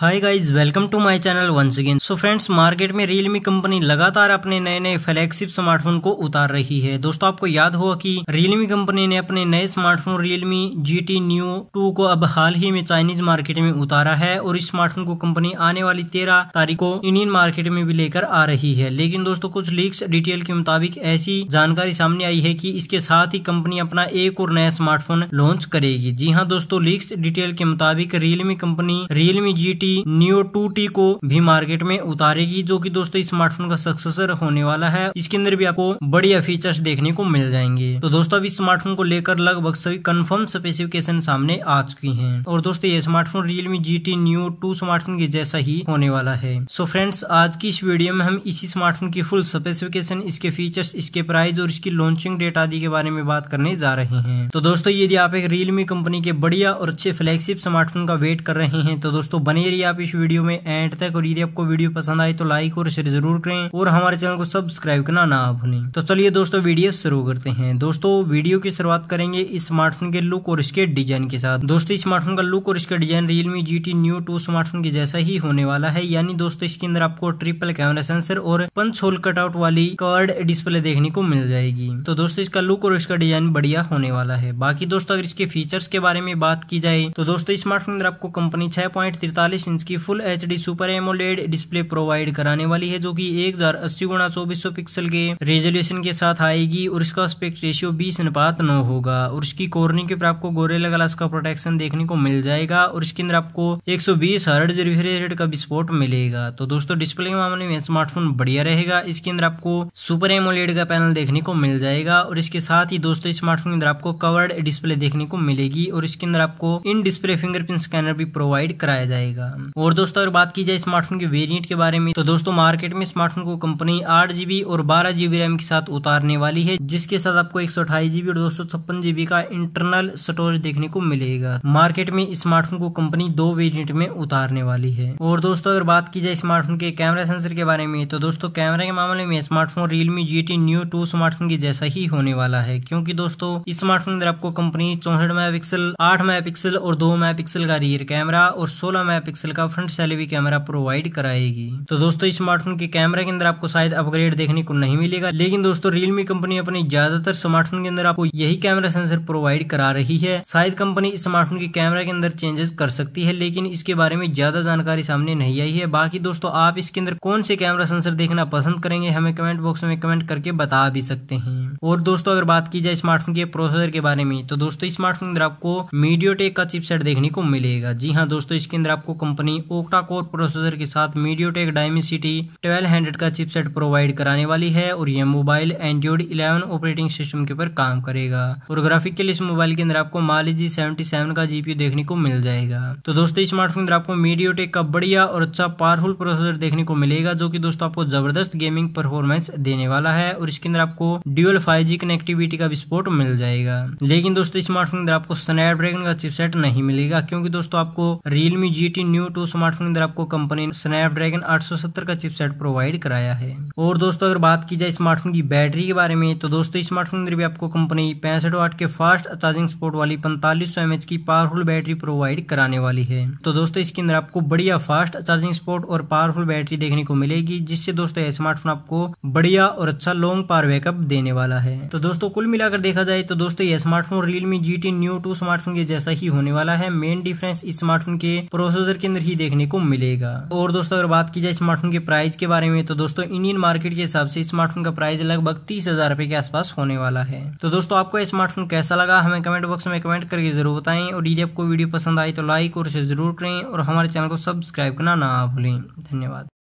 Hi guys welcome to my channel once again so friends market में Realme company लगातार अपने नए नए फ्लैगशिप स्मार्टफोन को उतार रही है दोस्तों आपको याद होगा कि रियलमी कंपनी ने अपने नए smartphone Realme G T new two को अब हाल ही में चाइनीज मार्केट में उतारा है और इस स्मार्टफोन को कंपनी आने वाली तेरह तारीख को इंडियन मार्केट में भी लेकर आ रही है लेकिन दोस्तों कुछ लीक्स डिटेल के मुताबिक ऐसी जानकारी सामने आई है की इसके साथ ही कंपनी अपना एक और नया स्मार्टफोन लॉन्च करेगी जी हाँ दोस्तों लीक्स डिटेल के मुताबिक Realme company Realme G T new two T को भी मार्केट में उतारेगी जो कि दोस्तों स्मार्टफोन का सक्सेसर होने वाला है इसके अंदर भी आपको बढ़िया फीचर्स देखने को मिल जाएंगे तो दोस्तों अभी स्मार्टफोन को लेकर लगभग सभी कंफर्म स्पेसिफिकेशन सामने आ चुकी है और दोस्तों ये smartphone Realme G T new two smartphone के जैसा ही होने वाला है सो फ्रेंड्स आज की इस वीडियो में हम इसी स्मार्टफोन की फुल स्पेसिफिकेशन इसके फीचर्स इसके प्राइस और इसकी लॉन्चिंग डेट आदि के बारे में बात करने जा रहे हैं तो दोस्तों यदि आप एक रियलमी कंपनी के बढ़िया और अच्छे फ्लैगशिप स्मार्टफोन का वेट कर रहे हैं तो दोस्तों बने रहिए लिए आप इस वीडियो में एंड तक और यदि आपको वीडियो पसंद आए तो लाइक और शेयर जरूर करें और हमारे चैनल को सब्सक्राइब करना ना भूलें तो चलिए दोस्तों वीडियो शुरू करते हैं दोस्तों वीडियो की शुरुआत करेंगे इस स्मार्टफोन के लुक और इसके डिजाइन के साथ दोस्तों स्मार्टफोन का लुक और इसका design Realme G T new two smartphone के जैसा ही होने वाला है यानी दोस्तों इसके अंदर आपको ट्रिपल कैमरा सेंसर और पंच होल कटआउट वाली कर्ड डिस्प्ले देखने को मिल जाएगी तो दोस्तों इसका लुक और इसका डिजाइन बढ़िया होने वाला है बाकी दोस्तों अगर इसके फीचर्स के बारे में बात की जाए तो दोस्तों स्मार्टफोन अंदर आपको कंपनी छह पॉइंट तिरतालीस इंच की full H D super AMOLED display provide कराने वाली है जो कि 1080 गुणा 2400 पिक्सल के रेजोल्यूशन के साथ आएगी और इसका स्पेक्ट रेशियो 20 अनुपात नौ होगा और इसकी कॉर्निंग के ऊपर आपको गोरेला ग्लास का प्रोटेक्शन देखने को मिल जाएगा और इसके अंदर आपको एक सौ बीस हर्ड का विस्फोट मिलेगा तो दोस्तों डिस्प्ले के मामले में स्मार्टफोन बढ़िया रहेगा इसके अंदर आपको सुपर एमोलेड का पैनल देखने को मिल जाएगा और इसके साथ ही दोस्तों स्मार्टफोन के अंदर आपको कवर्ड डिस्प्ले देखने को मिलेगी और इसके अंदर आपको इन डिस्प्ले फिंगरप्रिंट स्कैनर भी प्रोवाइड कराया जाएगा हम हम्म। और दोस्तों अगर बात की जाए स्मार्टफोन के वेरियंट के बारे में तो दोस्तों मार्केट में स्मार्टफोन को कंपनी आठ जीबी और बारह जीबी रैम के साथ उतारने वाली है जिसके साथ आपको एक सौ अठाईस जीबी और दो सौ छप्पन जीबी का इंटरनल स्टोरेज देखने को मिलेगा मार्केट में स्मार्टफोन को कंपनी दो वेरियंट में उतारने वाली है और दोस्तों अगर बात की जाए स्मार्टफोन के कैमरा सेंसर के बारे में तो दोस्तों कैमरा के मामले में smartphone Realme G T new two smartphone के जैसा ही होने वाला है क्योंकि दोस्तों इस स्मार्टफोन अंदर आपको कंपनी चौसठ मेगा पिक्सल आठ मेगा पिक्सल और दो मेगा पिक्सल का रियर कैमरा और सोलह मेगा पिक्सल मेगापिक्सल का फ्रंट सेल्फी कैमरा प्रोवाइड कराएगी तो दोस्तों स्मार्टफोन के कैमरा के अंदर आपको शायद अपग्रेड देखने को नहीं मिलेगा लेकिन दोस्तों रियलमी कंपनी अपने ज्यादातर स्मार्टफोन के अंदर आपको यही कैमरा सेंसर प्रोवाइड करा रही है शायद कंपनी स्मार्टफोन के कैमरा के अंदर चेंजेस कर सकती है लेकिन इसके बारे में ज्यादा जानकारी सामने नहीं आई है बाकी दोस्तों आप इसके अंदर कौन से कैमरा सेंसर देखना पसंद करेंगे हमें कमेंट बॉक्स में कमेंट करके बता भी सकते हैं और दोस्तों अगर बात की जाए स्मार्टफोन के प्रोसेसर के बारे में तो दोस्तों स्मार्टफोन के अंदर आपको मीडियो का चिपसेट देखने को मिलेगा जी हाँ दोस्तों इसके अंदर आपको कंपनी ओक्टा कोर प्रोसेसर के साथ मीडियो टेक डायमिसिटी ट्वेल्व का चिपसेट प्रोवाइड कराने वाली है और यह मोबाइल एंड्रॉइड 11 ऑपरेटिंग सिस्टम के ऊपर काम करेगा और ग्राफिक के लिए इस मोबाइल के अंदर आपको माली जी सेवेंटी सेवन का जीपीयू देखने को मिल जाएगा तो दोस्तों स्मार्टफोन अंदर आपको मीडियो का बढ़िया और अच्छा पावरफुल प्रोसेसर देखने को मिलेगा जो की दोस्तों आपको जबरदस्त गेमिंग परफॉर्मेंस देने वाला है और इसके अंदर आपको ड्यूएल फाइव कनेक्टिविटी का भी सपोर्ट मिल जाएगा लेकिन दोस्तों स्मार्टफोन अंदर आपको स्नैपड्रैगन का चिपसेट नहीं मिलेगा क्योंकि दोस्तों आपको Realme G T new two smartphone के अंदर आपको कंपनी स्नैपड्रैगन 870 का चिपसेट प्रोवाइड कराया है और दोस्तों अगर बात की जाए स्मार्टफोन की बैटरी के बारे में तो दोस्तों स्मार्टफोन अंदर भी आपको कंपनी पैंसठ वाट के फास्ट चार्जिंग सपोर्ट वाली पैंतालीस सौ की पावरफुल बैटरी प्रोवाइड कराने वाली है तो दोस्तों इसके अंदर आपको बढ़िया फास्ट चार्जिंग सपोर्ट और पावरफुल बैटरी देखने को मिलेगी जिससे दोस्तों यह स्मार्टफोन आपको बढ़िया और अच्छा लॉन्ग पावर बैकअप देने वाला है तो दोस्तों कुल मिलाकर देखा जाए तो दोस्तों यह smartphone Realme G T new two smartphone के जैसा ही होने वाला है मेन डिफरेंस इस स्मार्टफोन के प्रोसेसर के अंदर ही देखने को मिलेगा और दोस्तों अगर बात की जाए स्मार्टफोन के प्राइस के बारे में तो दोस्तों इंडियन मार्केट के हिसाब से स्मार्टफोन का प्राइस लगभग तीस हजार के आसपास होने वाला है तो दोस्तों आपको स्मार्टफोन कैसा लगा हमें कमेंट बॉक्स में कमेंट करके जरूर बताएं और यदि आपको वीडियो पसंद आई तो लाइक और शेयर जरूर करें और हमारे चैनल को सब्सक्राइब करना ना भूलें धन्यवाद